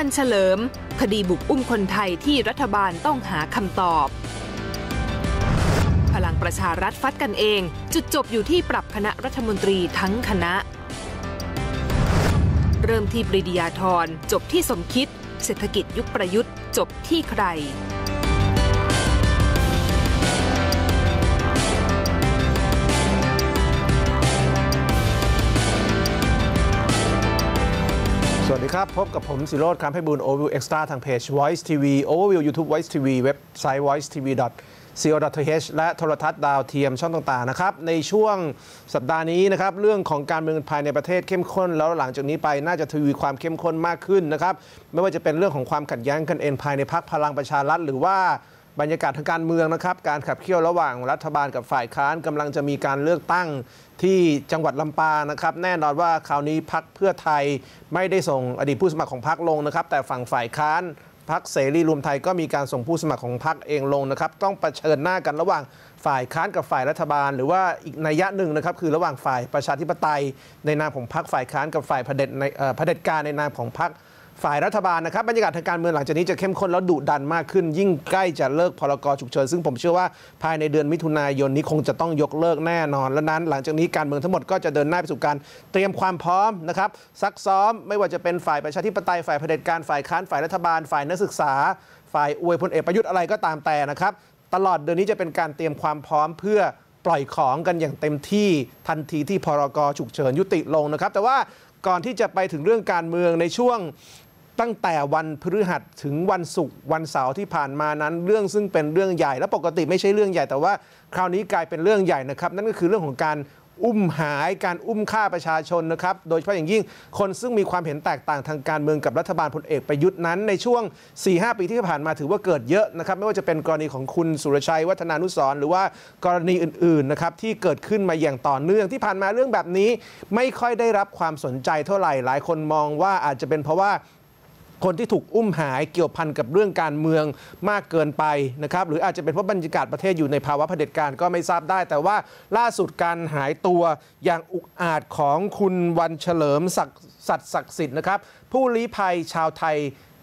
ันเฉลิมคดีบุกอุ้มคนไทยที่รัฐบาลต้องหาคำตอบ พลังประชารัฐฟัดกันเองจุดจบอยู่ที่ปรับคณะรัฐมนตรีทั้งคณะ เริ่มที่ปริดียาธรจบที่สมคิด เศรษฐกิจยุคประยุทธ์ จบที่ใครสวัสดีครับ พบกับผมสิโรธคำให้บุญ Overview Extra ทางเพจ Voice TV Overview YouTube Voice TV เว็บไซต์ voice tv co.th และโทรทัศน์ดาวเทียมช่องต่างๆ นะครับ ในช่วงสัปดาห์นี้นะครับ เรื่องของการเมืองภายในประเทศเข้มข้น แล้วหลังจากนี้ไป น่าจะทวีความเข้มข้นมากขึ้นนะครับ ไม่ว่าจะเป็นเรื่องของความขัดแย้งกันเอง ภายในพักพลังประชารัฐหรือว่าบรรยากาศทางการเมืองนะครับ การขับเคี่ยวระหว่างรัฐบาลกับฝ่ายค้านกำลังจะมีการเลือกตั้งที่จังหวัดลำปางนะครับ แน่นอนว่าคราวนี้พักเพื่อไทยไม่ได้ส่งอดีตผู้สมัครของพักลงนะครับแต่ฝั่งฝ่ายค้านพักเสรีรวมไทยก็มีการส่งผู้สมัครของพักเองลงนะครับต้องประชิญหน้ากันระหว่างฝ่ายค้านกับฝ่ายรัฐบาล หรือว่าอีกนัยยะหนึ่งนะครับคือระหว่างฝ่ายประชาธิปไตยในนามของพักฝ่ายค้านกับฝ่ายเผด็จในเผด็จการในนามของพักฝ่ายรัฐบาลนะครับบรรยากาศทางการเมืองหลังจากนี้จะเข้มข้นแล้วดุดันมากขึ้นยิ่งใกล้จะเลิกพรกฉุกเฉินซึ่งผมเชื่อว่าภายในเดือนมิถุนายนนี้คงจะต้องยกเลิกแน่นอน แล้วนั้นหลังจากนี้การเมืองทั้งหมดก็จะเดินหน้าไปสู่การเตรียมความพร้อมนะครับซักซ้อมไม่ว่าจะเป็นฝ่ายประชาธิปไตยฝ่ายเผด็จการฝ่ายค้านฝ่ายรัฐบาลฝ่ายนักศึกษาฝ่ายอวยพลเอกประยุทธ์อะไรก็ตามแต่นะครับ ตลอดเดือนนี้จะเป็นการเตรียมความพร้อม เพื่อปล่อยของกันอย่างเต็มที่ทันทีที่พรกฉุกเฉินยุติลงนะครับแต่ว่าก่อนที่จะไปถึงเรื่องการเมืองในช่วงตั้งแต่วันพฤหัสถึงวันศุกร์วันเสาร์ที่ผ่านมานั้น เรื่องซึ่งเป็นเรื่องใหญ่ และปกติไม่ใช่เรื่องใหญ่แต่ว่าคราวนี้กลายเป็นเรื่องใหญ่นะครับนั่นก็คือเรื่องของการอุ้มหายการอุ้มฆ่าประชาชนนะครับ โดยเฉพาะอย่างยิ่งคนซึ่งมีความเห็นแตกต่างทางการเมืองกับรัฐบาลพลเอกประยุทธ์นั้น ในช่วง 4-5 ปีที่ผ่านมาถือว่าเกิดเยอะนะครับ ไม่ว่าจะเป็นกรณีของคุณสุรชัย วัฒนานุสรหรือว่ากรณีอื่นๆนะครับที่เกิดขึ้นมาอย่างต่อเนื่องที่ผ่านมาเรื่องแบบนี้ ไม่ค่อยได้รับความสนใจเท่าไหร่หลายคนมองว่าอาจจะเป็นเพราะว่าคนที่ถูกอุ้มหายเกี่ยวพันกับเรื่องการเมืองมากเกินไปนะครับ หรืออาจจะเป็นเพราะบรรยากาศประเทศอยู่ในภาวะเผด็จการก็ไม่ทราบได้ แต่ว่าล่าสุดการหายตัวอย่างอุกอาจของคุณวันเฉลิมศักดิ์ศักดิ์สิทธิ์นะครับ ผู้ลี้ภัยชาวไทย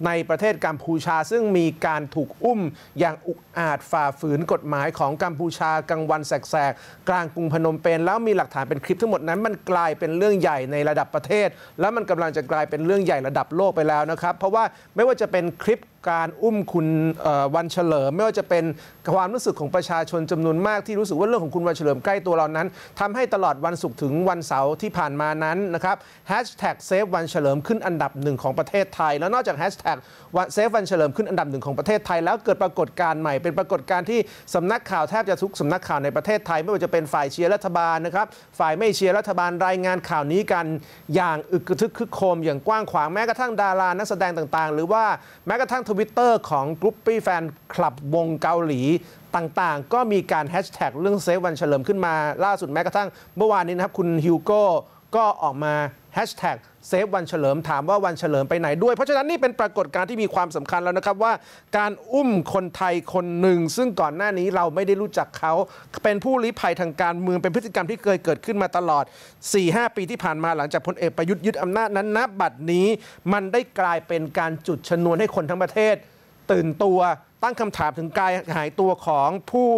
ในประเทศกัมพูชาซึ่งมีการถูกอุ้ม อย่างอุกอาจฝ่าฝืนกฎหมายของกัมพูชากลางวันแสกๆกลางกรุงพนมเปญแล้วมีหลักฐานเป็นคลิปทั้งหมดนั้นมันกลายเป็นเรื่องใหญ่ในระดับประเทศ และมันกำลังจะกลายเป็นเรื่องใหญ่ระดับโลกไปแล้วนะครับ เพราะว่าไม่ว่าจะเป็นคลิปการอุ้มคุณวันเฉลิม ไม่ว่าจะเป็นความรู้สึกของประชาชนจำนวนมากที่รู้สึกว่าเรื่องของคุณวันเฉลิมใกล้ตัวเรานั้น ทำให้ตลอดวันศุกร์ถึงวันเสาร์ที่ผ่านมานั้นนะครับแฮชแท็กเซฟวันเฉลิมขึ้นอันดับหนึ่งของประเทศไทยแล้วนอกจากแฮชแท็กเซฟวันเฉลิมขึ้นอันดับหนึ่งของประเทศไทยแล้วเกิดปรากฏการณ์ใหม่เป็นปรากฏการณ์ที่สำนักข่าวแทบจะทุกสำนักข่าวในประเทศไทย ไม่ว่าจะเป็นฝ่ายเชียร์รัฐบาลนะครับ ฝ่ายไม่เชียร์รัฐบาลรายงานข่าวนี้กัน อย่างอึกทึกคึกโคมอย่างกว้างขวางแม้กระทั่งดารานักแสดงต่างๆ หรือว่าแม้กระทั่งทวิตเตอร์ของกรุ๊ปปี้แฟนคลับวงเกาหลีต่างๆก็มีการแฮชแท็กเรื่องเซฟวันเฉลิมขึ้นมาล่าสุดแม้กระทั่งเมื่อวานนี้นะครับคุณฮิวโก้ก็ออกมาแฮชแท็กเซฟวันเฉลิมถามว่าวันเฉลิมไปไหนด้วย เพราะฉะนั้น นี่เป็นปรากฏการณ์ที่มีความสำคัญแล้วนะครับว่า การอุ้มคนไทยคนหนึ่ง ซึ่งก่อนหน้านี้เราไม่ได้รู้จักเขา เป็นผู้ลี้ภัยทางการเมืองเป็นพฤติกรรมที่เคยเกิดขึ้นมาตลอด4ีปีที่ผ่านมาหลังจากพลเอกประยุทธ์ยึดอำนาจนั้นนะบัดนี้มันได้กลายเป็นการจุดชนวนให้คนทั้งประเทศ ตื่นตัวตั้งคำถามถึงการหายตัวของผู้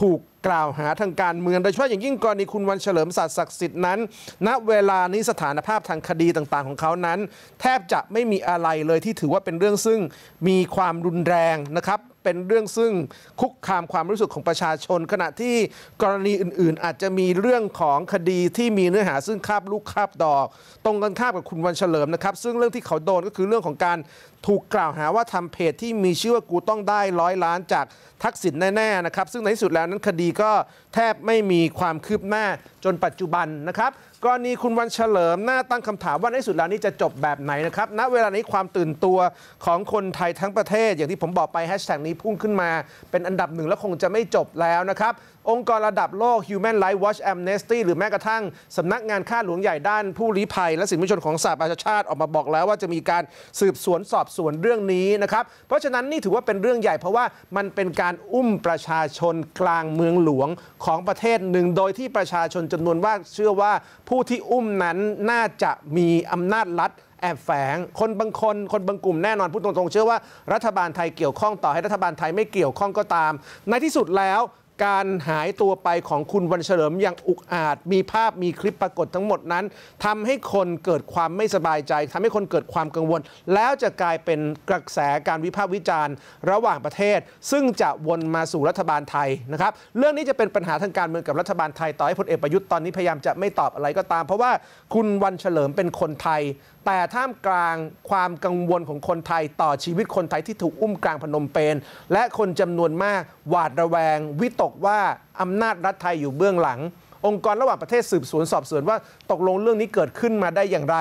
ถูกกล่าวหาทางการเมืองโดยเฉพาะอย่างยิ่งกรณีคุณวันเฉลิมศักดิ์ศักดิ์สิทธิ์นั้น ณ เวลานี้สถานภาพทางคดีต่างๆ ของเขานั้น แทบจะไม่มีอะไรเลยที่ถือว่าเป็นเรื่องซึ่งมีความรุนแรงนะครับเป็นเรื่องซึ่งคุกคามความรู้สึกของประชาชน ขณะที่กรณีอื่น ๆ อาจจะมีเรื่องของคดีที่มีเนื้อหาซึ่งคาบลูกคาบดอก ตรงกันข้ามกับคุณวันเฉลิมนะครับ ซึ่งเรื่องที่เขาโดนก็คือเรื่องของการถูกกล่าวหาว่าทำเพจที่มีชื่อว่ากูต้องได้ร้อยล้านจากทักษิณแน่ๆนะครับ ซึ่งในที่สุดแล้วนั้นคดีก็แทบไม่มีความคืบหน้า จนปัจจุบันนะครับกรณีคุณวันเฉลิมหน้าตั้งคำถามว่าในสุดแล้วนี้จะจบแบบไหนนะครับณเวลานี้ความตื่นตัวของคนไทยทั้งประเทศ อย่างที่ผมบอกไปแฮชแท็กนี้พุ่งขึ้นมาเป็นอันดับหนึ่งและคงจะไม่จบแล้วนะครับ องค์กรระดับโลก Human Rights Watch Amnesty หรือแม้กระทั่ง สำนักงานข้าหลวงใหญ่ด้านผู้ลี้ภัย และสิทธิมนุษยชนของสหประชาชาติออกมาบอกแล้ว ว่าจะมีการสืบสวนสอบสวนเรื่องนี้นะครับเพราะฉะนั้นนี่ถือว่าเป็นเรื่องใหญ่เพราะว่ามันเป็นการอุ้มประชาชนกลางเมืองหลวงของประเทศหนึ่งโดยที่ประชาชนจำนวนว่าเชื่อว่าผผู้ที่อุ้มนั้นน่าจะมีอำนาจรัฐแอบแฝง คนบางคนคนบางกลุ่มแน่นอน พูดตรงๆเชื่อว่า รัฐบาลไทยเกี่ยวข้องต่อให้รัฐบาลไทยไม่เกี่ยวข้องก็ตาม ในที่สุดแล้วการหายตัวไปของคุณวันเฉลิมอย่างอุกอาจมีภาพมีคลิปปรากฏทั้งหมดนั้น ทำให้คนเกิดความไม่สบายใจ ทำให้คนเกิดความกังวล แล้วจะกลายเป็นกระแสการวิพากษ์วิจารณ์ ระหว่างประเทศ ซึ่งจะวนมาสู่รัฐบาลไทยนะครับเรื่องนี้จะเป็นปัญหาทางการเมืองกับรัฐบาลไทยต่อให้พลเอกประยุทธ์ตอนนี้พยายามจะไม่ตอบอะไรก็ตาม เพราะว่า คุณวันเฉลิมเป็นคนไทย แต่ท่ามกลางความกังวลของคนไทยต่อชีวิตคนไทยที่ถูกอุ้มกลางพนมเปญและคนจำนวนมากหวาดระแวง วิตกอกว่าอำนาจรัฐไทยอยู่เบื้องหลัง องค์กรระหว่างประเทศสืบสวนสอบสวนว่าตกลงเรื่องนี้เกิดขึ้นมาได้อย่างไร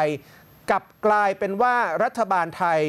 กลับกลายเป็นว่ารัฐบาลไทย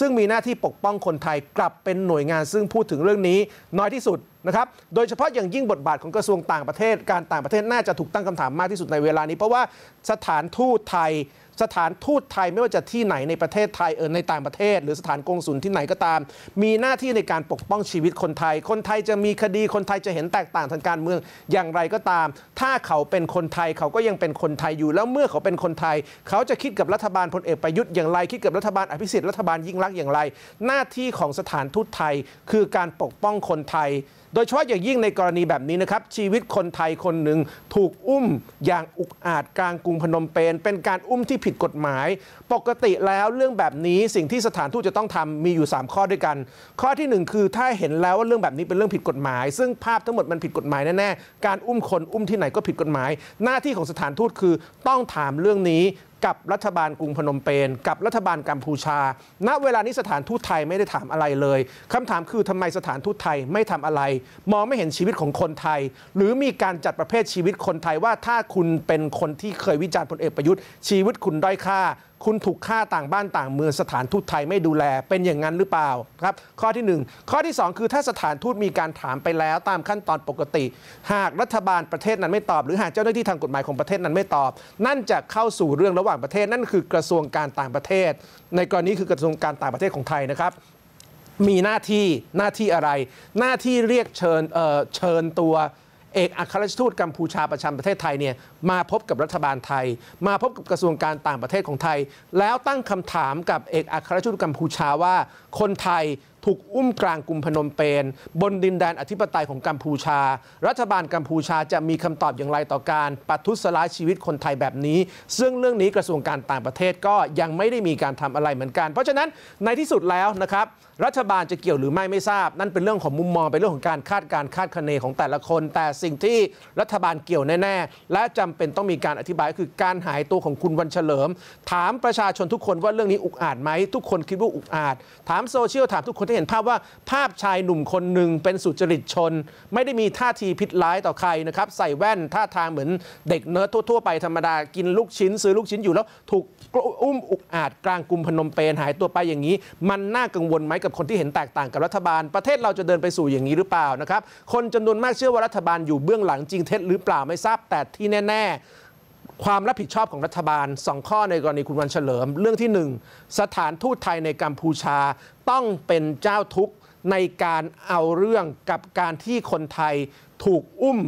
ซึ่งมีหน้าที่ปกป้องคนไทย กลับเป็นหน่วยงานซึ่งพูดถึงเรื่องนี้ น้อยที่สุดนะครับ โดยเฉพาะอย่างยิ่งบทบาทของกระทรวงต่างประเทศการต่างประเทศน่าจะถูกตั้งคำถามมากที่สุดในเวลานี้เพราะว่าสถานทูตไทยสถานทูตไทยไม่ว่าจะที่ไหนในประเทศไทยเออในต่างประเทศ หรือสถานกงสุลที่ไหนก็ตาม มีหน้าที่ในการปกป้องชีวิตคนไทย คนไทยจะมีคดีคนไทยจะเห็นแตกต่างทางการเมือง อย่างไรก็ตาม ถ้าเขาเป็นคนไทยเขาก็ยังเป็นคนไทยอยู่แล้วเมื่อเขาเป็นคนไทย เขาจะคิดกับรัฐบาลพลเอก ประยุทธ์อย่างไร คิดกับรัฐบาลอภิสิทธิ์รัฐบาลยิ่งรักอย่างไร หน้าที่ของสถานทูตไทยคือการปกป้องคนไทยโดยเฉพาะอย่างยิ่งในกรณีแบบนี้นะครับ ชีวิตคนไทยคนหนึ่งถูกอุ้มอย่างอุกอาจกลางกรุงพนมเปญเป็นการอุ้มที่ผิดกฎหมาย ปกติแล้วเรื่องแบบนี้สิ่งที่สถานทูตจะต้องทำมีอยู่ 3 ข้อด้วยกัน ข้อที่ 1 คือถ้าเห็นแล้วว่าเรื่องแบบนี้เป็นเรื่องผิดกฎหมาย ซึ่งภาพทั้งหมดมันผิดกฎหมายแน่ๆการอุ้มคนอุ้มที่ไหนก็ผิดกฎหมาย หน้าที่ของสถานทูตคือต้องถามเรื่องนี้กับรัฐบาลกรุงพนมเปญกับรัฐบาลกัมพูชา ณ เวลานี้สถานทูตไทยไม่ได้ถามอะไรเลย คำถามคือทำไมสถานทูตไทยไม่ทำอะไรมองไม่เห็นชีวิตของคนไทย หรือมีการจัดประเภทชีวิตคนไทยว่าถ้าคุณเป็นคนที่เคยวิจารณ์พลเอกประยุทธ์ชีวิตคุณด้อยค่าคุณถูกฆ่าต่างบ้านต่างเมืองสถานทูตไทยไม่ดูแลเป็นอย่างนั้นหรือเปล่าครับ ข้อที่ 1 ข้อที่ 2 คือถ้าสถานทูตมีการถามไปแล้วตามขั้นตอนปกติ หากรัฐบาลประเทศนั้นไม่ตอบ หรือหากเจ้าหน้าที่ทางกฎหมายของประเทศนั้นไม่ตอบ นั่นจะเข้าสู่เรื่องระหว่างประเทศนั่นคือกระทรวงการต่างประเทศ ในกรณีคือกระทรวงการต่างประเทศของไทยนะครับ มีหน้าที่หน้าที่อะไร หน้าที่เรียกเชิญเชิญตัวเอกอัครราชทูตกัมพูชาประจำประเทศไทยเนี่ยมาพบกับรัฐบาลไทย มาพบกับกระทรวงการต่างประเทศของไทย แล้วตั้งคำถามกับเอกอัครราชทูตกัมพูชาว่าคนไทยถูกอุ้มกลางกลุ่มพนมเปญบนดินแดนอธิปไตยของกัมพูชา รัฐบาลกัมพูชาจะมีคำตอบอย่างไรต่อการปัทุสลายชีวิตคนไทยแบบนี้ ซึ่งเรื่องนี้กระทรวงการต่างประเทศก็ยังไม่ได้มีการทำอะไรเหมือนกัน เพราะฉะนั้นในที่สุดแล้วนะครับรัฐบาลจะเกี่ยวหรือไม่ไม่ทราบ นั่นเป็นเรื่องของมุมมองเป็นเรื่องของการคาดการคาดคะเนของแต่ละคน แต่สิ่งที่รัฐบาลเกี่ยวแน่ ๆ และจำเป็นต้องมีการอธิบายคือการหายตัวของคุณวันเฉลิม ถามประชาชนทุกคนว่าเรื่องนี้อุกอาจไหมทุกคนคิดว่าอุกอาจถามโซเชียลถามทุกคนจะเห็นภาพว่าภาพชายหนุ่มคนหนึ่งเป็นสุจริตชน ไม่ได้มีท่าทีพิษร้ายต่อใครนะครับ ใส่แว่นท่าทางเหมือนเด็กเนิร์ดทั่วๆไปธรรมดากินลูกชิ้น ซื้อลูกชิ้นอยู่แล้ว ถูกอุ้มอุกอาจกลางกลุ่มพนมเปญหายตัวไปอย่างนี้ มันน่ากังวลไหมกับคนที่เห็นแตกต่างกับรัฐบาล ประเทศเราจะเดินไปสู่อย่างนี้หรือเปล่านะครับ คนจำนวนมากเชื่อว่ารัฐบาลอยู่เบื้องหลังจริงเท็จหรือเปล่าไม่ทราบแต่ที่แน่ ๆความรับผิดชอบของรัฐบาล2ข้อในกรณีคุณวันเฉลิมเรื่องที่ 1 สถานทูตไทยในกัมพูชาต้องเป็นเจ้าทุกข์ ในการเอาเรื่องกับการที่คนไทยถูกอุ้ม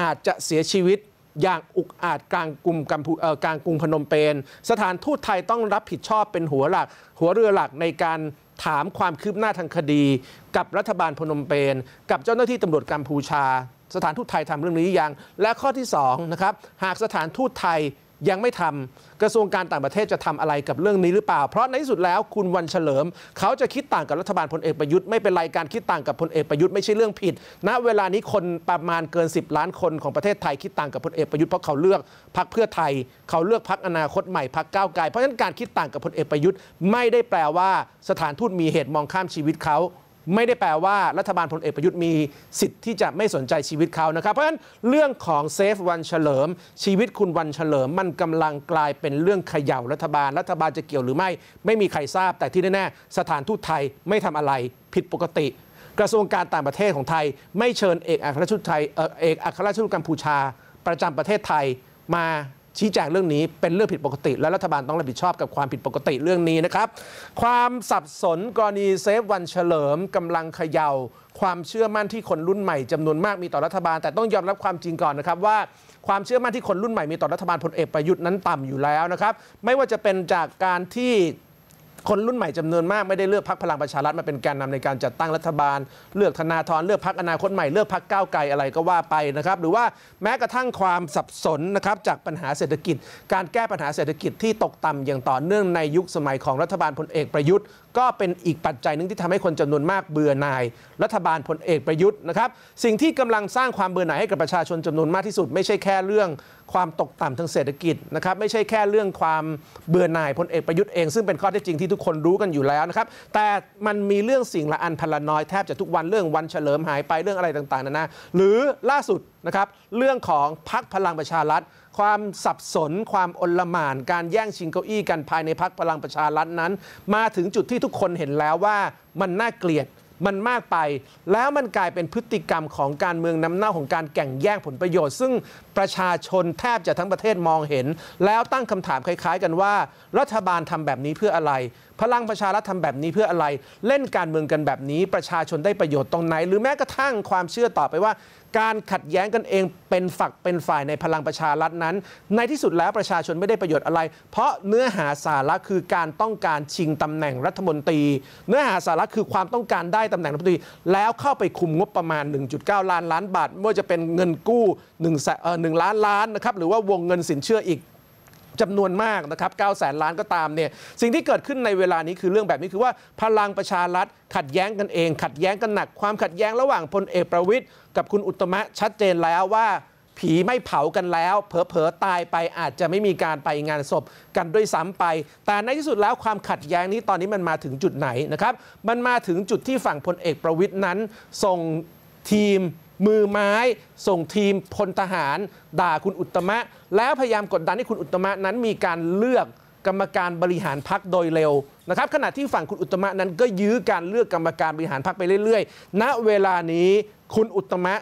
อาจจะเสียชีวิตอย่างอุกอาจกลางกลุ่มกัมพูกลางกรุงพนมเปญสถานทูตไทยต้องรับผิดชอบเป็นหัวหลัก หัวเรือหลักในการถามความคืบหน้าทางคดี กับรัฐบาลพนมเปญกับเจ้าหน้าที่ตำรวจกัมพูชาสถานทูตไทยทำเรื่องนี้ยังและข้อที่ 2 นะครับ หากสถานทูตไทยยังไม่ทำ กระทรวงการต่างประเทศจะทำอะไรกับเรื่องนี้หรือเปล่า เพราะในที่สุดแล้วคุณวันเฉลิมเขาจะคิดต่างกับรัฐบาลพลเอกประยุทธ์ไม่เป็นไร การคิดต่างกับพลเอกประยุทธ์ไม่ใช่เรื่องผิด ณเวลานี้คนประมาณเกิน 10 ล้านคนของประเทศไทย คิดต่างกับพลเอกประยุทธ์เพราะเขาเลือกพักเพื่อไทยเขาเลือกพักอนาคตใหม่พักก้าวไกลเพราะฉะนั้นการคิดต่างกับพลเอกประยุทธ์ ไม่ได้แปลว่าสถานทูตมีเหตุมองข้ามชีวิตเขาไม่ได้แปลว่ารัฐบาลพลเอกประยุทธ์มีสิทธิ์ที่จะไม่สนใจชีวิตเขานะครับ เพราะฉะนั้นเรื่องของเซฟวันเฉลิม ชีวิตคุณวันเฉลิมมันกำลังกลายเป็นเรื่องเขย่ารัฐบาลรัฐบาลจะเกี่ยวหรือไม่ ไม่มีใครทราบ แต่ที่แน่ๆ สถานทูตไทยไม่ทำอะไรผิดปกติ กระทรวงการต่างประเทศของไทย ไม่เชิญเอกอัครราชทูตไทย เอกอัครราชทูตกัมพูชา ประจำประเทศไทยมาชี้แจงเรื่องนี้เป็นเรื่องผิดปกติและรัฐบาลต้องรับผิดชอบกับความผิดปกติเรื่องนี้นะครับ ความสับสนกรณีเซฟวันเฉลิมกำลังเขยา่า ความเชื่อมั่นที่คนรุ่นใหม่ จำนวนมากมีต่อรัฐบาล แต่ต้องยอมรับความจริงก่อนนะครับ ว่าความเชื่อมั่นที่คนรุ่นใหม่มีต่อรัฐบาลพลเอกประยุทธ์นั้นต่ำอยู่แล้วนะครับ ไม่ว่าจะเป็นจากการที่คนรุ่นใหม่จำนวนมากไม่ได้เลือกพักพลังประชารัฐมาเป็นแกนนำในการจัดตั้งรัฐบาล เลือกธนาธรเลือกพักอนาคตใหม่เลือกพักก้าวไกลอะไรก็ว่าไปนะครับหรือว่าแม้กระทั่งความสับสนนะครับจากปัญหาเศรษฐกิจ การแก้ปัญหาเศรษฐกิจที่ตกต่ำอย่างต่อเนื่องในยุคสมัยของรัฐบาลพลเอกประยุทธ์ก็เป็นอีกปัจจัยหนึ่งที่ทำให้คนจำนวนมากเบื่อหน่าย รัฐบาลพลเอกประยุทธ์นะครับสิ่งที่กำลังสร้างความเบื่อหน่ายให้กับประชาชนจำนวนมากที่สุด ไม่ใช่แค่เรื่องความตกต่ำทางเศรษฐกิจนะครับ ไม่ใช่แค่เรื่องความเบื่อหน่ายพลเอกประยุทธ์เองซึ่งเป็นข้อเท็จจริงที่ทุกคนรู้กันอยู่แล้วนะครับแต่มันมีเรื่องสิ่งละอันพลันน้อยแทบจะทุกวันเรื่องวันเฉลิมหายไปเรื่องอะไรต่างๆนานาหรือล่าสุดนะครับเรื่องของพักพลังประชารัฐความสับสน ความอลหม่าน การแย่งชิงเก้าอี้กันภายในพักพลังประชารัฐนั้น มาถึงจุดที่ทุกคนเห็นแล้วว่ามันน่าเกลียดมันมากไป แล้วมันกลายเป็นพฤติกรรมของการเมืองน้ำเน่าของการแข่งแย่งผลประโยชน์ซึ่งประชาชนแทบจะทั้งประเทศมองเห็น แล้วตั้งคำถามคล้าย ๆ กันว่า รัฐบาลทำแบบนี้เพื่ออะไร พลังประชารัฐทำแบบนี้เพื่ออะไร เล่นการเมืองกันแบบนี้ ประชาชนได้ประโยชน์ตรงไหน หรือแม้กระทั่งความเชื่อต่อไปว่าการขัดแย้งกันเองเป็นฝักเป็นฝ่ายในพลังประชารัฐนั้น ในที่สุดแล้วประชาชนไม่ได้ประโยชน์อะไร เพราะเนื้อหาสาระคือการต้องการชิงตำแหน่งรัฐมนตรี เนื้อหาสาระคือความต้องการได้ตำแหน่งรัฐมนตรีแล้วเข้าไปคุมงบประมาณ 1.9 ล้านล้านบาทไม่ว่าจะเป็นเงินกู้1นึ่งล้านล้านนะครับ หรือว่าวงเงินสินเชื่ออีกจำนวนมากนะครับ9แสนล้านก็ตามเนี่ย สิ่งที่เกิดขึ้นในเวลานี้คือเรื่องแบบนี้คือว่า พลังประชารัฐขัดแย้งกันเอง ขัดแย้งกันหนักความขัดแย้งระหว่างพลเอกประวิทย์ กับคุณอุตมะ ชัดเจนแล้วว่า ผีไม่เผากันแล้วเผลอๆ ตายไปอาจจะไม่มีการไปงานศพกันด้วยซ้ำไป แต่ในที่สุดแล้วความขัดแย้งนี้ตอนนี้มันมาถึงจุดไหนนะครับ มันมาถึงจุดที่ฝั่งพลเอกประวิทย์นั้นส่งทีมมือไม้ส่งทีมพลทหารด่าคุณอุตมะ แล้วพยายามกดดันให้คุณอุตมะนั้นมีการเลือกกรรมการบริหารพักโดยเร็วนะครับขณะที่ฝั่งคุณ อุตมะนั้นก็ยื้อการเลือกกรรมการบริหารพักไปเรื่อย ๆ ณเวลานี้คุณอุตมะ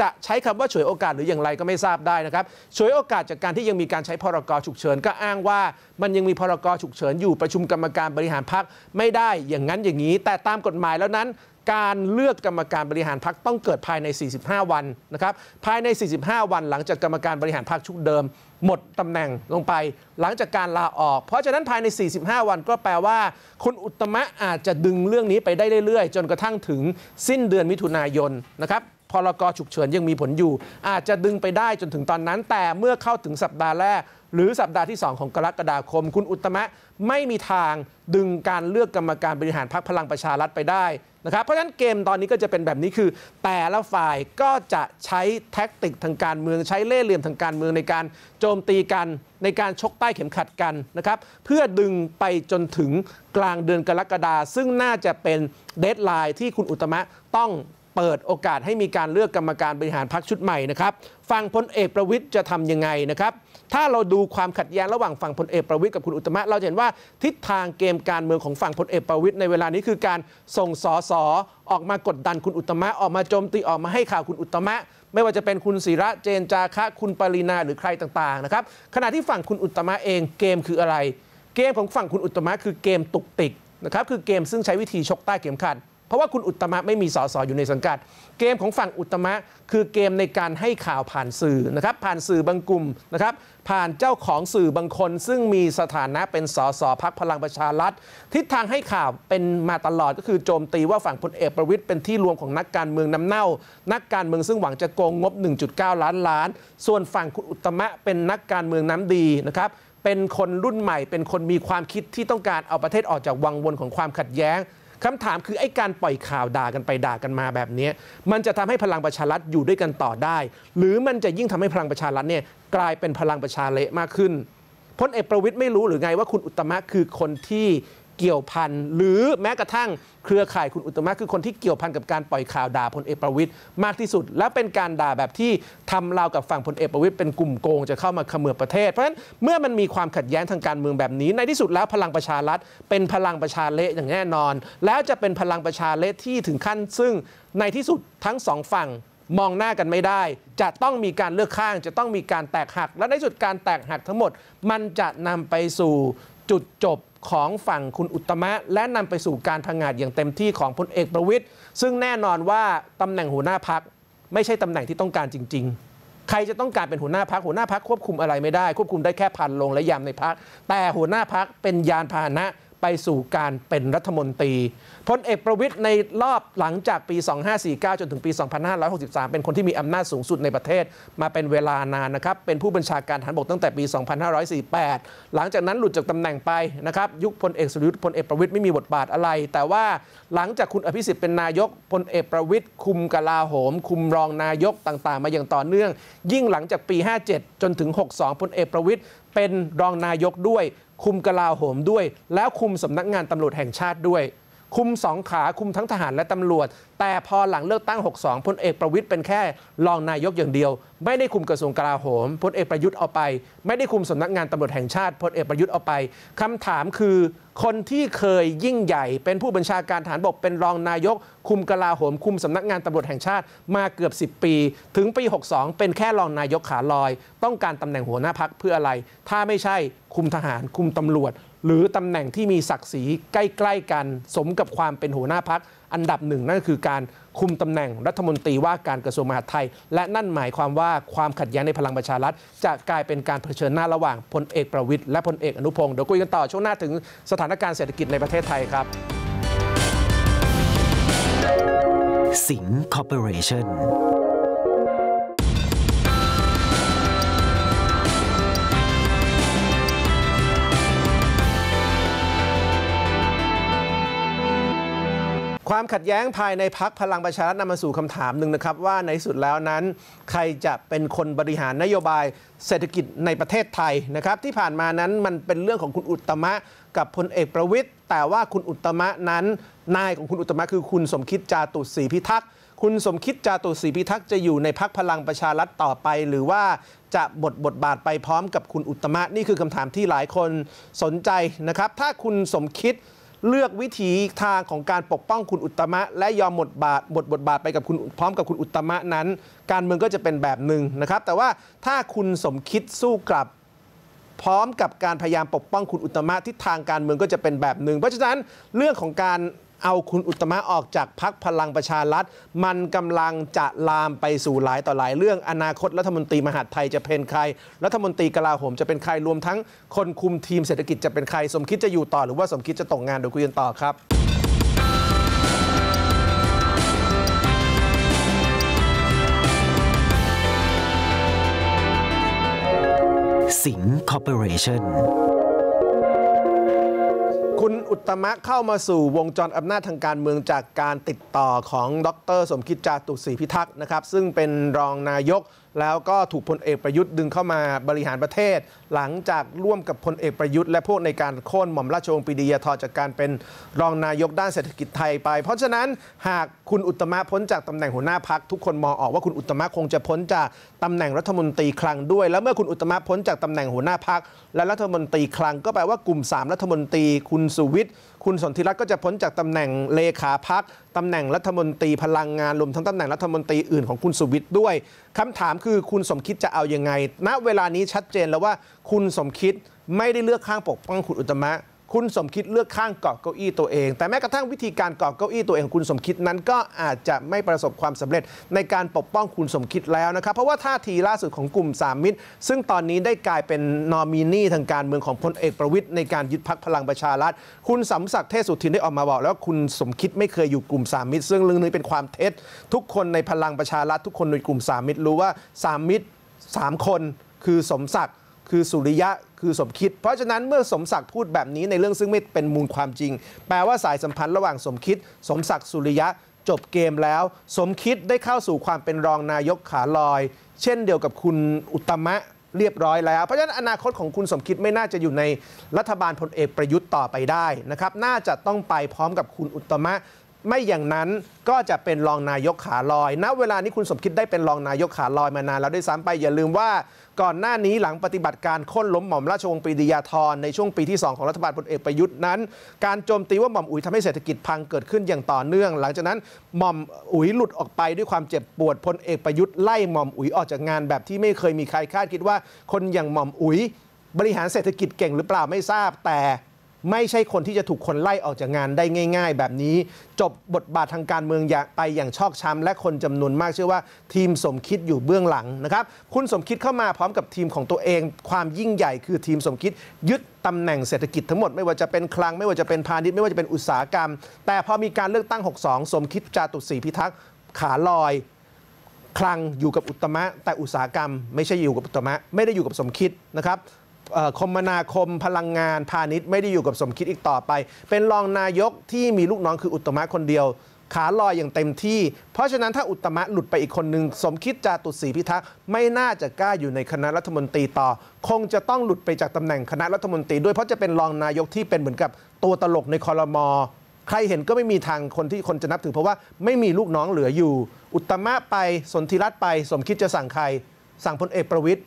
จะใช้คำว่าฉวยโอกาสหรืออย่างไรก็ไม่ทราบได้นะครับฉวยโอกาสจากการที่ยังมีการใช้พรกฉุกเฉินก็อ้างว่า มันยังมีพรกฉุกเฉินอยู่ประชุมกรรมการบริหารพักไม่ได้อย่างนั้นอย่างนี้ แต่ตามกฎหมายแล้วนั้น การเลือกกรรมการบริหารพักต้องเกิดภายใน 45 วันนะครับ ภายใน 45 วันหลังจากกรรมการบริหารพักชุดเดิม หมดตำแหน่งลงไปหลังจากการลาออก เพราะฉะนั้นภายใน 45 วันก็แปลว่า คุณอุตมะอาจจะดึงเรื่องนี้ไปได้เรื่อยๆจนกระทั่งถึง สิ้นเดือนมิถุนายนนะครับพรกฉุกเฉิน ยังมีผลอยู่ อาจจะดึงไปได้จนถึงตอนนั้น แต่เมื่อเข้าถึงสัปดาห์แรก หรือสัปดาห์ที่ 2 ของกรกฎาคม คุณอุตมะไม่มีทาง ดึงการเลือกกรรมการบริหารพรรคพลังประชารัฐไปได้นะครับเพราะฉะนั้นเกมตอนนี้ก็จะเป็นแบบนี้คือ แต่ละฝ่ายก็จะใช้แท็กติกทางการเมืองใช้เล่ห์เหลี่ยมทางการเมืองในการโจมตีกัน ในการชกใต้เข็มขัดกันนะครับ เพื่อดึงไปจนถึงกลางเดือนกรกฎาคมซึ่งน่าจะเป็นเดทไลน์ที่คุณอุตมะต้องเปิดโอกาสให้มีการเลือกกรรมการบริหารพรรคชุดใหม่นะครับ ฝั่งพลเอกประวิทย์จะทํำยังไงนะครับ ถ้าเราดูความขัดแย้งระหว่างฝั่งพลเอกประวิทย์กับคุณอุตมะเราเห็นว่า ทิศทางเกมการเมืองของฝั่งพลเอกประวิทย์ในเวลานี้คือการส่งสอสอออกมากดดันคุณอุตมะ ออกมาโจมตีออกมาให้ข่าวคุณอุตมะ ไม่ว่าจะเป็นคุณศิระเจนจาคะ คุณปรีนาหรือใครต่างๆนะครับขณะที่ฝั่งคุณอุตมะเองเกมคืออะไร เกมของฝั่งคุณอุตมะคือเกมตุกติกนะครับคือเกมซึ่งใช้วิธีชกใต้เข็มขัดเพราะว่าคุณอุตมะไม่มีสสอยู่ในสังกัด เกมของฝั่งอุตมะคือเกมในการให้ข่าวผ่านสื่อนะครับผ่านสื่อบางกลุ่มนะครับผ่านเจ้าของสื่อบางคน ซึ่งมีสถานะเป็นสสพักพลังประชารัฐทิศทางให้ข่าวเป็นมาตลอดก็คือโจมตีว่าฝั่งพลเอกประวิทย์เป็นที่รวมของนักการเมืองน้ำเน่า นักการเมืองซึ่งหวังจะโกงงบ 1.9 ล้านล้าน ส่วนฝั่งคุณอุตมะเป็นนักการเมืองน้ำดีนะครับเป็นคนรุ่นใหม่ เป็นคนมีความคิดที่ต้องการเอาประเทศออกจากวังวนของความขัดแย้งคำถามคือไอ้การปล่อยข่าวด่ากันไปด่ากันมาแบบนี้ มันจะทำให้พลังประชารัฐอยู่ด้วยกันต่อได้ หรือมันจะยิ่งทำให้พลังประชารัฐเนี่ยกลายเป็นพลังประชาเละมากขึ้นพลเอกประวิตยไม่รู้หรือไงว่าคุณอุตมะคือคนที่เกี่ยวพันหรือแม้กระทั่งเครือข่ายคุณอุตมะคือคนที่เกี่ยวพันกับการปล่อยข่าวด่าพลเอกประวิตยมากที่สุดและเป็นการด่าแบบที่ทำเรากับฝั่งพลเอกประวิตยเป็นกลุ่มโกงจะเข้ามาขมือประเทศเพราะฉะนั้นเมื่อมันมีความขัดแย้งทางการเมืองแบบนี้ ในที่สุดแล้วพลังประชารัฐ เป็นพลังประชาเละอย่างแน่นอน แล้วจะเป็นพลังประชาเละที่ถึงขั้น ซึ่งในที่สุดทั้งสองฝั่งมองหน้ากันไม่ได้ จะต้องมีการเลือกข้าง จะต้องมีการแตกหัก และในสุดการแตกหักทั้งหมดมันจะนำไปสู่จุดจบของฝั่งคุณอุตมะ และนำไปสู่การพังงาดอย่างเต็มที่ของพลเอกประวิทย์ ซึ่งแน่นอนว่าตำแหน่งหัวหน้าพัก ไม่ใช่ตำแหน่งที่ต้องการจริง ๆ ใครจะต้องการเป็นหัวหน้าพักหัวหน้าพักควบคุมอะไรไม่ได้ควบคุมได้แค่พันลงและยามในพักแต่หัวหน้าพักเป็นยานพาหนะไปสู่การเป็นรัฐมนตรีพลเอกประวิทย์ในรอบหลังจากปี 2549 จนถึงปี 2563 เป็นคนที่มีอำนาจสูงสุดในประเทศมาเป็นเวลานานนะครับ เป็นผู้บัญชาการทหารบกตั้งแต่ปี 2548 หลังจากนั้นหลุดจากตำแหน่งไปนะครับ ยุคพลเอกสุรยุทธ์พลเอกประวิทย์ไม่มีบทบาทอะไร แต่ว่าหลังจากคุณอภิสิทธิ์เป็นนายกพลเอกประวิทย์คุมกลาโหม คุมรองนายกต่างๆ มาอย่างต่อเนื่อง ยิ่งหลังจากปี 57 จนถึง 62 พลเอกประวิทย์เป็นรองนายกด้วยคุมกลาโหมด้วย แล้วคุมสำนักงานตำรวจแห่งชาติด้วยคุมสองขาคุมทั้งทหารและตำรวจ แต่พอหลังเลือกตั้ง 62พลเอกประวิทย์เป็นแค่รองนายกอย่างเดียว ไม่ได้คุมกระทรวงกลาโหมพลเอกประยุทธ์เอาไป ไม่ได้คุมสำนักงานตำรวจแห่งชาติพลเอกประยุทธ์เอาไปคำถามคือ คนที่เคยยิ่งใหญ่ เป็นผู้บัญชาการฐานบกเป็นรองนายกคุมกลาโหม คุมสำนักงานตำรวจแห่งชาติมาเกือบ 10 ปี ถึงปี 62 เป็นแค่รองนายกขาลอย ต้องการตำแหน่งหัวหน้าพักเพื่ออะไร ถ้าไม่ใช่คุมทหารคุมตำรวจหรือตำแหน่งที่มีศักดิ์ศรีใกล้ๆกันสมกับความเป็นหัวหน้าพัก อันดับหนึ่งนั่นคือการคุมตำแหน่งรัฐมนตรีว่าการกระทรวงมหาดไทย และนั่นหมายความว่าความขัดแย้งในพลังประชารัฐจะกลายเป็นการเผชิญหน้าระหว่างพลเอกประวิทย์และพลเอกอนุพงศ์เดี๋ยวคุยกันต่อช่วงหน้าถึงสถานการณ์เศรษฐกิจในประเทศไทยครับสิง์คอร์ปอเรชั่นความขัดแย้งภายในพักพลังประชารัฐนำมาสู่คำถามหนึ่งนะครับ ว่าในสุดแล้วนั้น ใครจะเป็นคนบริหารนโยบายเศรษฐกิจในประเทศไทยนะครับที่ผ่านมานั้นมันเป็นเรื่องของคุณอุตมะ กับพลเอกประวิทย์แต่ว่าคุณอุตมะนั้นนายของคุณอุตมะคือ คุณสมคิดจาตุศรีพิทักษ์ คุณสมคิดจาตุศรีพิทักษ์จะอยู่ในพักพลังประชารัฐต่อไป หรือว่าจะบทบทบาทไปพร้อมกับคุณอุตมะนี่คือคำถามที่หลายคนสนใจนะครับถ้าคุณสมคิดเลือกวิธีทางของการปกป้องคุณอุตมะและยอมหมดบาทหมดบทบาทไปกับคุณพร้อมกับคุณอุตมะนั้น การเมืองก็จะเป็นแบบหนึ่งนะครับ แต่ว่าถ้าคุณสมคิดสู้กลับ พร้อมกับการพยายามปกป้อง คุณอุตมะทิศทางการเมืองก็จะเป็นแบบหนึ่ง เพราะฉะนั้นเรื่องของการเอาคุณอุตมะออกจากพักพลังประชารัฐ มันกำลังจะลามไปสู่หลายต่อหลาย เรื่องอนาคตรัฐมนตรีมหาดไทยจะเป็นใคร รัฐมนตรีกลาโหมจะเป็นใครรวมทั้งคนคุมทีมเศรษฐกิจจะเป็นใครสมคิดจะอยู่ต่อหรือว่าสมคิดจะตกงงานเดี๋ยวคุยกันต่อครับสิงห์คอร์ปอเรชั่นคุณอุตมะเข้ามาสู่วงจรอำนาจทางการเมืองจากการติดต่อของดร สมคิดจาตุศรีพิทักษ์นะครับ ซึ่งเป็นรองนายกแล้วก็ถูกพลเอกประยุทธ์ดึงเข้ามาบริหารประเทศ หลังจากร่วมกับพลเอกประยุทธ์และพวกในการโค่นหม่อมราชวงศ์ปีดียทอจากการเป็นรองนายกด้านเศรษฐกิจไทยไป เพราะฉะนั้นหากคุณอุตมะพ้นจากตำแหน่งหัวหน้าพักทุกคนมองออกว่าคุณอุตมะคงจะพ้นจากตำแหน่งรัฐมนตรีคลังด้วย แล้วเมื่อคุณอุตมะพ้นจากตำแหน่งหัวหน้าพักและรัฐมนตรีคลังก็แปลว่ากลุ่ม 3 รัฐมนตรีคุณสุวิทย์คุณสนธิรัตน์ก็จะพ้นจากตำแหน่งเลขาพักตำแหน่งรัฐมนตรีพลังงานรวมทั้งตำแหน่งรัฐมนตรีอื่นของคุณสุวิทย์ด้วย คำถามคือคุณสมคิดจะเอาอยัางไง ณเวลานี้ชัดเจนแล้วว่า คุณสมคิดไม่ได้เลือกข้างปกป้องคุณอุตมะคุณสมคิดเลือกข้างเกาะเก้าอี้ ตัวเอง แต่แม้กระทั่งวิธีการเกาะเก้าอี้ตัวเองคุณสมคิดนั้นก็อาจจะไม่ประสบความสำเร็จในการปกป้องคุณสมคิดแล้วนะครับ เพราะว่าท่าทีล่าสุดของกลุ่มสามมิตร ซึ่งตอนนี้ได้กลายเป็นนอมินีทางการเมืองของพลเอกประวิทย์ในการยึดพักพลังประชารัฐคุณสมศักดิ์เทศสุทินได้ออกมาบอกแล้วคุณสมคิดไม่เคยอยู่กลุ่มสามมิตรซึ่งเรื่องนี้เป็นความเท็จ ทุกคนในพลังประชารัฐทุกคนในกลุ่มสามมิตรรู้ว่าสามมิตรสามคน คือสมศักดิ์คือสุริยะคือสมคิดเพราะฉะนั้นเมื่อสมศักดิ์พูดแบบนี้ในเรื่องซึ่งไม่เป็นมูลความจริง แปลว่าสายสัมพันธ์ระหว่างสมคิด สมศักดิ์สุริยะ จบเกมแล้ว สมคิดได้เข้าสู่ความเป็นรองนายกขาลอย เช่นเดียวกับคุณอุตมะเรียบร้อยแล้ว เพราะฉะนั้นอนาคตของคุณสมคิดไม่น่าจะอยู่ในรัฐบาลพลเอกประยุทธ์ต่อไปได้นะครับน่าจะต้องไปพร้อมกับคุณอุตมะไม่อย่างนั้นก็จะเป็นรองนายกขาลอยณนะเวลานี้คุณสมคิดได้เป็นรองนายกขาลอยมานานแล้วด้วยซ้ำไปอย่าลืมว่าก่อนหน้านี้หลังปฏิบัติการค้นล้มหม่อมราชวงศ์ปรีดียาธรในช่วงปีที่2ของรัฐบาลพลเอกประยุทธ์นั้น การโจมตีว่าหม่อมอุ๋ยทำให้เศรษฐกิจพังเกิดขึ้นอย่างต่อเนื่อง หลังจากนั้นหม่อมอุ๋ยหลุดออกไปด้วยความเจ็บปวดพลเอกประยุทธ์ไล่หม่อมอุ๋ยออกจากงานแบบที่ไม่เคยมีใครคาดคิดว่า คนอย่างหม่อมอุ๋ยบริหารเศรษฐกิจเก่งหรือเปล่าไม่ทราบแต่ไม่ใช่คนที่จะถูกคนไล่ออกจากงานได้ง่าย ๆ แบบนี้จบบทบาททางการเมืองไปอย่างชอกช้ำและคนจำนวนมากเชื่อว่า ทีมสมคิดอยู่เบื้องหลังนะครับ คุณสมคิดเข้ามาพร้อมกับทีมของตัวเอง ความยิ่งใหญ่คือทีมสมคิด ยึดตำแหน่งเศรษฐกิจทั้งหมดไม่ว่าจะเป็นคลังไม่ว่าจะเป็นพาณิชย์ไม่ว่าจะเป็นอุตสาหกรรม แต่พอมีการเลือกตั้ง 62 สมคิดจาตุศรีพิทักษ์ขาลอย คลังอยู่กับอุตมะ แต่อุตสาหกรรม ไม่ใช่อยู่กับอุตมะไม่ได้อยู่กับสมคิดนะครับคมนาคมพลังงานพาณิชย์ไม่ได้อยู่กับสมคิดอีกต่อไป เป็นรองนายกที่มีลูกน้องคืออุตมะคนเดียว ขาลอยอย่างเต็มที่ เพราะฉะนั้นถ้าอุตมะหลุดไปอีกคนหนึ่ง สมคิดจาตุศรีพิทักษ์ไม่น่าจะกล้าอยู่ในคณะรัฐมนตรีต่อ คงจะต้องหลุดไปจากตำแหน่งคณะรัฐมนตรีด้วยเพราะจะเป็นรองนายกที่เป็นเหมือนกับตัวตลกในคอรมอใครเห็นก็ไม่มีทางคนที่คนจะนับถือเพราะว่าไม่มีลูกน้องเหลืออยู่ อุตมะไปสนธิรัตน์ไป สมคิดจะสั่งใคร สั่งพลเอกประวิทย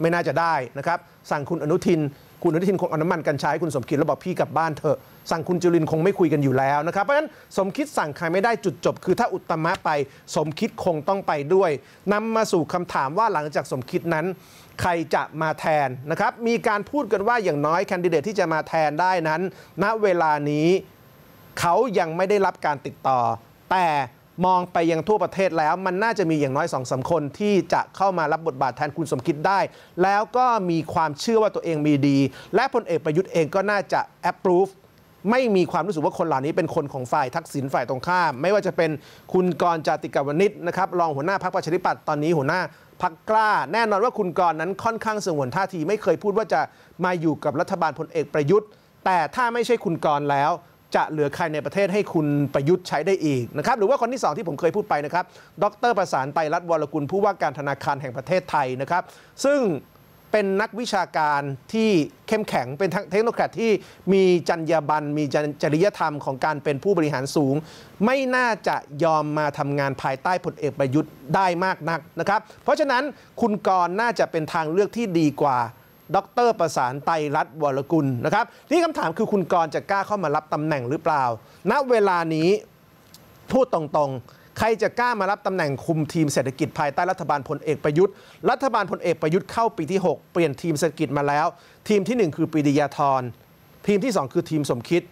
ไม่น่าจะได้นะครับสั่งคุณอนุทิน คุณอนุทินคงเอาน้ำมันกันใช้ คุณสมคิดแล้วบอกพี่กลับบ้านเถอะสั่งคุณจุลินคงไม่คุยกันอยู่แล้วนะครับ เพราะฉะนั้นสมคิดสั่งใครไม่ได้จุด จบ คือถ้าอุตมะไป สมคิดคงต้องไปด้วย นำมาสู่คำถามว่าหลังจากสมคิดนั้น ใครจะมาแทนนะครับมีการพูดกันว่าอย่างน้อยแคนดิเดตที่จะมาแทนได้นั้นณเวลานี้เขายังไม่ได้รับการติดต่อแต่มองไปยังทั่วประเทศแล้วมันน่าจะมีอย่างน้อยสองสาคนที่จะเข้ามารับบทบาทแทนคุณสมคิดได้ แล้วก็มีความเชื่อว่าตัวเองมีดี และพลเอกประยุทธ์เองก็น่าจะ approve ไม่มีความรู้สึกว่าคนเหล่านี้เป็นคนของฝ่ายทักษิณฝ่ายตรงข้าม ไม่ว่าจะเป็นคุณกรจติกาวนิชนะครับรองหัวหน้าพรรคประชาธิปัตย์ตอนนี้หัวหน้าพักกล้า แน่นอนว่าคุณกรนั้นค่อนข้างสงวนท่าที ไม่เคยพูดว่าจะมาอยู่กับรัฐบาลพลเอกประยุทธ์ แต่ถ้าไม่ใช่คุณกรแล้วจะเหลือใครในประเทศให้คุณประยุทธ์ใช้ได้อีกนะครับหรือว่าคนที่ 2 ที่ผมเคยพูดไปนะครับ ดรประสานไตรรัตวรกุลผู้ว่าการธนาคารแห่งประเทศไทยนะครับ ซึ่งเป็นนักวิชาการที่เข้มแข็งเป็นเทคโนแครีที่มีจรรยาบรรณมีจริยธรรมของการเป็นผู้บริหารสูง ไม่น่าจะยอมมาทำงานภายใต้ผลเอกประยุทธ์ได้มากนักนะครับเพราะฉะนั้นคุณกรน่าจะเป็นทางเลือกที่ดีกว่าดรประสานไตรัตวรกุลนะครับนี่คำถามคือคุณกรจะกล้าเข้ามารับตำแหน่งหรือเปล่า ณเวลานี้ พูดตรงๆ ใครจะกล้ามารับตำแหน่งคุมทีมเศรษฐกิจภายใต้รัฐบาลพลเอกประยุทธ์รัฐบาลพลเอกประยุทธ์เข้าปีที่ 6 เปลี่ยนทีมเศรษฐกิจมาแล้ว ทีมที่ 1 คือปีดียาธรทีมที่ 2 คือทีมสมคิด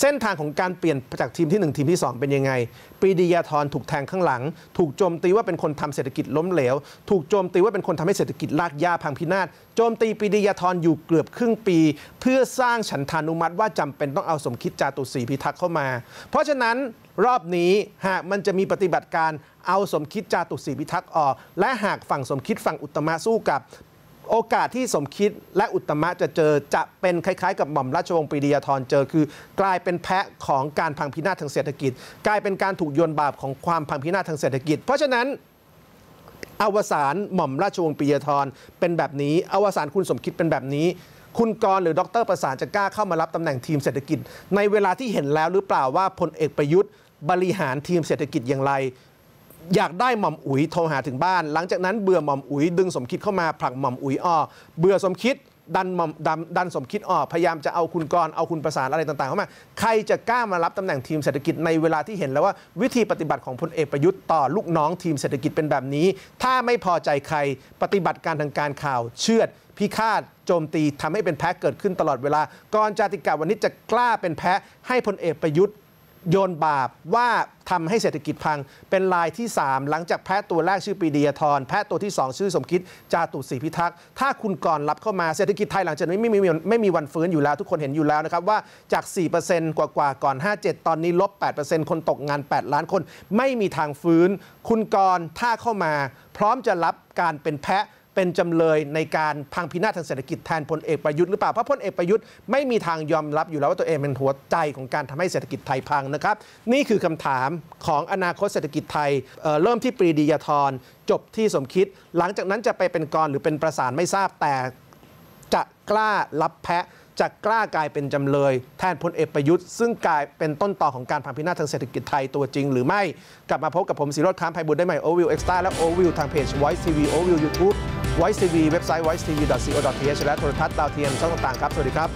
เส้นทางของการเปลี่ยนจากทีมที่1ทีมที่2 เป็นยังไงปรีดียาธรถูกแทงข้างหลังถูกโจมตีว่าเป็นคนทำเศรษฐกิจล้มเหลวถูกโจมตีว่าเป็นคนทำให้เศรษฐกิจลากยาพังพินาศโจมตีปรีดียาธรอยู่เกือบครึ่งปี เพื่อสร้างฉันทานุมัติว่าจำเป็นต้องเอาสมคิดจาตุศรีพิทักษ์เข้ามา เพราะฉะนั้นรอบนี้หากมันจะมีปฏิบัติการเอาสมคิดจาตุศรีพิทักษ์ออกและหากฝั่งสมคิดฝั่งอุตมะสู้กับโอกาสที่สมคิดและอุตมะจะเจอจะเป็นคล้ายๆ กับหม่อมราชวงศ์ปรีดียธรเจอคือ กลายเป็นแพะของการพังพินาศทางเศรษฐกิจ กลายเป็นการถูกโยนบาปของความพังพินาศทางเศรษฐกิจเพราะฉะนั้นอวสานหม่อมราชวงศ์ปียธรเป็นแบบนี้อวสานคุณสมคิดเป็นแบบนี้ คุณกรหรือดรประสานจะกล้าเข้ามารับตำแหน่งทีมเศรษฐกิจ ในเวลาที่เห็นแล้วหรือเปล่าว่าพลเอกประยุทธ์ บริหารทีมเศรษฐกิจอย่างไรอยากได้หม่อมอุ๋ยโทรหาถึงบ้าน หลังจากนั้นเบื่อหม่อมอุ๋ยดึงสมคิดเข้ามาผลักหม่อมอุ๋ยออกเบื่อสมคิดดันหม่อมดันดันสมคิดออกพยายามจะเอาคุณกรเอาคุณประสานอะไรต่างๆเข้ามาใครจะกล้ามารับตำแหน่งทีมเศรษฐกิจในเวลาที่เห็นแล้วว่า วิธีปฏิบัติของพลเอกประยุทธ์ต่อลูกน้องทีมเศรษฐกิจเป็นแบบนี้ ถ้าไม่พอใจใครปฏิบัติการทางการข่าวเชื่อดพิฆาตโจมตีทำให้เป็นแพ้เกิดขึ้นตลอดเวลาก่อนจติกาวันนี้จะกล้าเป็นแพ้ให้พลเอกประยุทธ์โยนบาปว่าทำให้เศรษฐกิจพังเป็นลายที่ 3 หลังจากแพะตัวแรกชื่อปีเดียทร แพะตัวที่ 2 ชื่อสมคิดจาตุศรีพิทักษ์ถ้าคุณก่อนรับเข้ามา เศรษฐกิจไทยหลังจากนี้ไม่มีไม่มีวันฟื้นอยู่แล้วทุกคนเห็นอยู่แล้วนะครับ ว่าจาก 4%กว่ากว่าก่อน 57 ตอนนี้ลบ 8%คนตกงาน 8 ล้านคน ไม่มีทางฟื้น คุณกรถ้าเข้ามา พร้อมจะรับการเป็นแพะเป็นจำเลยในการพังพินาศทางเศรษฐกิจแทนพลเอกประยุทธ์หรือเปล่าเพราะพลเอกประยุทธ์ไม่มีทางยอมรับอยู่แล้วว่าตัวเองเป็นหัวใจของการทำให้เศรษฐกิจไทยพังนะครับ นี่คือคำถามของอนาคตเศรษฐกิจไทยเเริ่มที่ปรีดียทรจบที่สมคิด หลังจากนั้นจะไปเป็นกรหรือเป็นประสานไม่ทราบแต่จะกล้ารับแพะจะกล้ากลายเป็นจำเลยแทนพลเอกประยุทธ์ซึ่งกลายเป็นต้นต่อของการพังพินาศทางเศรษฐกิจไทย ตัวจริงหรือไม่กลับมาพบกับผมสีรถค้ามภัยบุญได้ใหม่โอวิวเอ็กซ์ต้าและโอวิวทางเพจไวซีวีโอวิวยูทูบไวซีวีเว็บไซต์ voicetv.co.th และโทรทัศน์ดาวเทียมช่องต่างๆครับ สวัสดีครับ